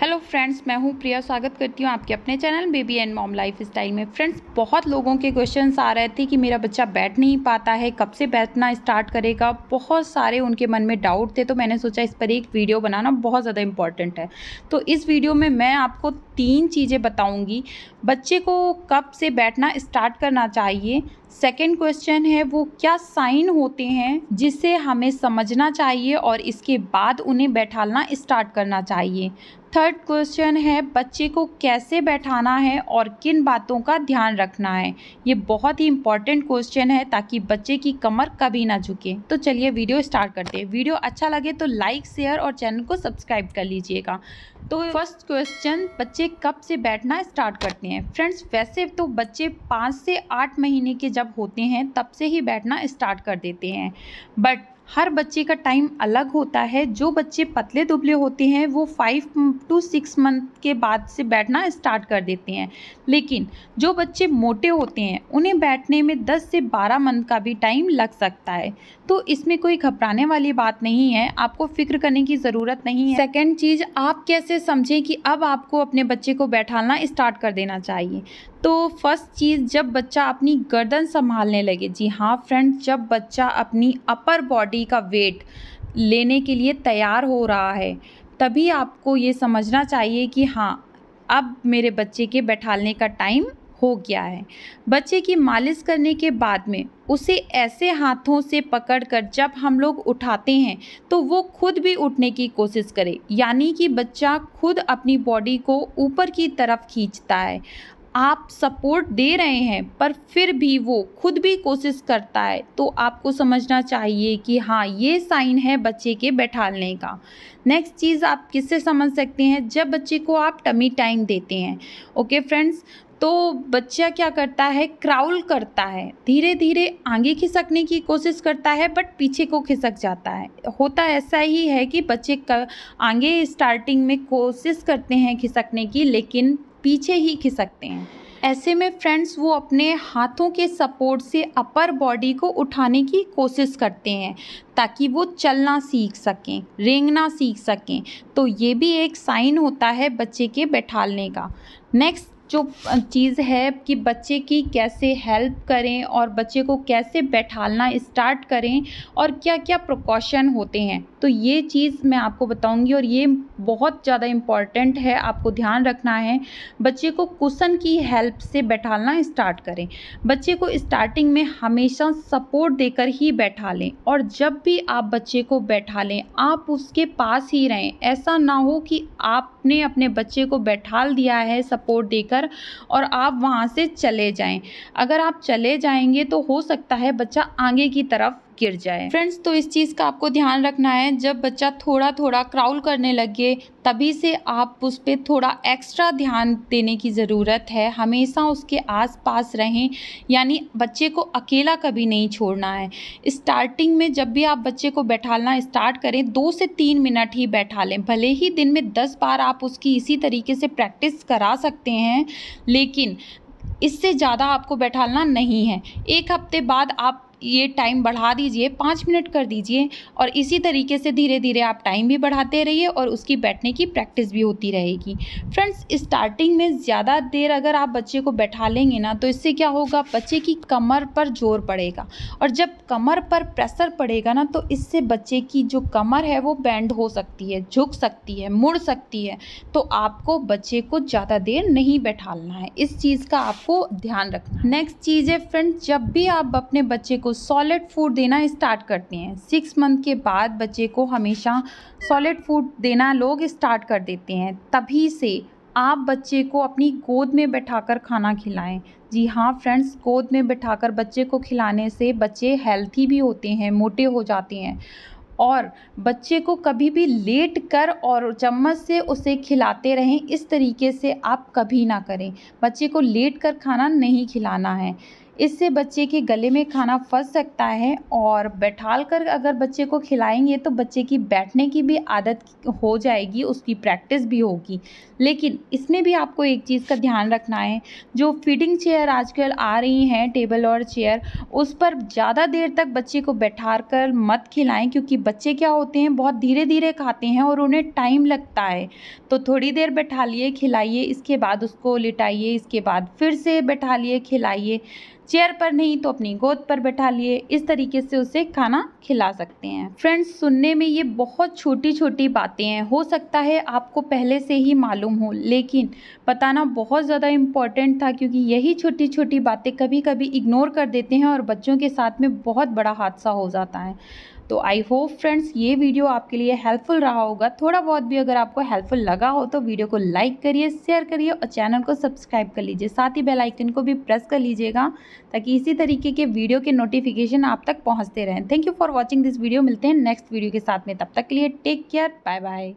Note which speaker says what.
Speaker 1: hello friends मैं हूं प्रिया स्वागत करती हूं आपके अपने channel baby and mom lifestyle में फ्रेंड्स बहुत लोगों के क्वेश्चंस आ रहे थे कि मेरा बच्चा बैठ नहीं पाता है कब से बैठना स्टार्ट करेगा बहुत सारे उनके मन में डाउट थे तो मैंने सोचा इस पर एक वीडियो बनाना बहुत ज़्यादा इंपॉर्टेंट है तो इस वीडियो में मैं आपको तीन चीज़ें बताऊँगी बच्चे को कब से बैठना स्टार्ट करना चाहिए सेकेंड क्वेश्चन है वो क्या साइन होते हैं जिसे हमें समझना चाहिए और इसके बाद उन्हें बैठालना स्टार्ट करना चाहिए थर्ड क्वेश्चन है बच्चे को कैसे बैठाना है और किन बातों का ध्यान रखना है ये बहुत ही इंपॉर्टेंट क्वेश्चन है ताकि बच्चे की कमर कभी ना झुके तो चलिए वीडियो स्टार्ट करते हैं वीडियो अच्छा लगे तो लाइक शेयर और चैनल को सब्सक्राइब कर लीजिएगा तो फर्स्ट क्वेश्चन बच्चे कब से बैठना स्टार्ट करते हैं फ्रेंड्स वैसे तो बच्चे पाँच से आठ महीने के जब होते हैं तब से ही बैठना स्टार्ट कर देते हैं बट हर बच्चे का टाइम अलग होता है जो बच्चे पतले दुबले होते हैं वो फाइव टू सिक्स मंथ के बाद से बैठना स्टार्ट कर देते हैं लेकिन जो बच्चे मोटे होते हैं उन्हें बैठने में दस से बारह मंथ का भी टाइम लग सकता है तो इसमें कोई घबराने वाली बात नहीं है आपको फिक्र करने की ज़रूरत नहीं है सेकेंड चीज़ आप कैसे समझें कि अब आपको अपने बच्चे को बैठाना स्टार्ट कर देना चाहिए तो फर्स्ट चीज़ जब बच्चा अपनी गर्दन संभालने लगे जी हाँ फ्रेंड जब बच्चा अपनी अपर बॉडी का वेट लेने के लिए तैयार हो रहा है तभी आपको ये समझना चाहिए कि हाँ अब मेरे बच्चे के बैठालने का टाइम हो गया है बच्चे की मालिश करने के बाद में उसे ऐसे हाथों से पकड़कर जब हम लोग उठाते हैं तो वो खुद भी उठने की कोशिश करे यानी कि बच्चा खुद अपनी बॉडी को ऊपर की तरफ खींचता है आप सपोर्ट दे रहे हैं पर फिर भी वो खुद भी कोशिश करता है तो आपको समझना चाहिए कि हाँ ये साइन है बच्चे के बैठालने का नेक्स्ट चीज़ आप किससे समझ सकते हैं जब बच्चे को आप टमी टाइम देते हैं ओके फ्रेंड्स तो बच्चा क्या करता है क्राउल करता है धीरे धीरे आगे खिसकने की कोशिश करता है बट पीछे को खिसक जाता है होता ऐसा ही है कि बच्चे आगे स्टार्टिंग में कोशिश करते हैं खिसकने की लेकिन पीछे ही खिसकते हैं ऐसे में फ्रेंड्स वो अपने हाथों के सपोर्ट से अपर बॉडी को उठाने की कोशिश करते हैं ताकि वो चलना सीख सकें रेंगना सीख सकें तो ये भी एक साइन होता है बच्चे के बैठालने का नेक्स्ट जो चीज़ है कि बच्चे की कैसे हेल्प करें और बच्चे को कैसे बैठालना स्टार्ट करें और क्या क्या प्रिकॉशन होते हैं तो ये चीज़ मैं आपको बताऊँगी और ये बहुत ज़्यादा इम्पॉर्टेंट है आपको ध्यान रखना है बच्चे को कुसन की हेल्प से बैठाना स्टार्ट करें बच्चे को स्टार्टिंग में हमेशा सपोर्ट देकर ही बैठा लें और जब भी आप बच्चे को बैठा लें आप उसके पास ही रहें ऐसा ना हो कि आपने अपने बच्चे को बैठा दिया है सपोर्ट देकर और आप वहाँ से चले जाएँ अगर आप चले जाएंगे तो हो सकता है बच्चा आगे की तरफ गिर जाए फ्रेंड्स तो इस चीज़ का आपको ध्यान रखना है जब बच्चा थोड़ा थोड़ा क्राउल करने लगे तभी से आप उस पर थोड़ा एक्स्ट्रा ध्यान देने की ज़रूरत है हमेशा उसके आस पास रहें यानी बच्चे को अकेला कभी नहीं छोड़ना है स्टार्टिंग में जब भी आप बच्चे को बैठाना स्टार्ट करें दो से तीन मिनट ही बैठा लें भले ही दिन में दस बार आप उसकी इसी तरीके से प्रैक्टिस करा सकते हैं लेकिन इससे ज़्यादा आपको बैठाना नहीं है एक हफ्ते बाद आप ये टाइम बढ़ा दीजिए पाँच मिनट कर दीजिए और इसी तरीके से धीरे धीरे आप टाइम भी बढ़ाते रहिए और उसकी बैठने की प्रैक्टिस भी होती रहेगी फ्रेंड्स स्टार्टिंग में ज़्यादा देर अगर आप बच्चे को बैठा लेंगे ना तो इससे क्या होगा बच्चे की कमर पर जोर पड़ेगा और जब कमर पर प्रेशर पड़ेगा ना तो इससे बच्चे की जो कमर है वो बैंड हो सकती है झुक सकती है मुड़ सकती है तो आपको बच्चे को ज़्यादा देर नहीं बैठालना है इस चीज़ का आपको ध्यान रखना नेक्स्ट चीज़ है फ्रेंड्स जब भी आप अपने बच्चे को को सॉलिड फूड देना स्टार्ट करते हैं सिक्स मंथ के बाद बच्चे को हमेशा सॉलिड फूड देना लोग स्टार्ट कर देते हैं तभी से आप बच्चे को अपनी गोद में बैठाकर खाना खिलाएं जी हाँ फ्रेंड्स गोद में बैठाकर बच्चे को खिलाने से बच्चे हेल्थी भी होते हैं मोटे हो जाते हैं और बच्चे को कभी भी लेट कर और चम्मच से उसे खिलाते रहें इस तरीके से आप कभी ना करें बच्चे को लेट कर खाना नहीं खिलाना है इससे बच्चे के गले में खाना फंस सकता है और बैठाल कर अगर बच्चे को खिलाएंगे तो बच्चे की बैठने की भी आदत हो जाएगी उसकी प्रैक्टिस भी होगी लेकिन इसमें भी आपको एक चीज़ का ध्यान रखना है जो फीडिंग चेयर आजकल आ रही हैं टेबल और चेयर उस पर ज़्यादा देर तक बच्चे को बैठा कर मत खिलाएं क्योंकि बच्चे क्या होते हैं बहुत धीरे धीरे खाते हैं और उन्हें टाइम लगता है तो थोड़ी देर बैठा लिए खिलाइए इसके बाद उसको लिटाइए इसके बाद फिर से बैठा लिए खिलाइए चेयर पर नहीं तो अपनी गोद पर बैठा लिए इस तरीके से उसे खाना खिला सकते हैं फ्रेंड्स सुनने में ये बहुत छोटी छोटी बातें हैं हो सकता है आपको पहले से ही मालूम हो लेकिन बताना बहुत ज़्यादा इम्पॉर्टेंट था क्योंकि यही छोटी छोटी बातें कभी कभी इग्नोर कर देते हैं और बच्चों के साथ में बहुत बड़ा हादसा हो जाता है तो आई होप फ्रेंड्स ये वीडियो आपके लिए हेल्पफुल रहा होगा थोड़ा बहुत भी अगर आपको हेल्पफुल लगा हो तो वीडियो को लाइक करिए शेयर करिए और चैनल को सब्सक्राइब कर लीजिए साथ ही बेल आइकन को भी प्रेस कर लीजिएगा ताकि इसी तरीके के वीडियो के नोटिफिकेशन आप तक पहुँचते रहें thank you for watching this video मिलते हैं नेक्स्ट वीडियो के साथ में तब तक के लिए टेक केयर बाय बाय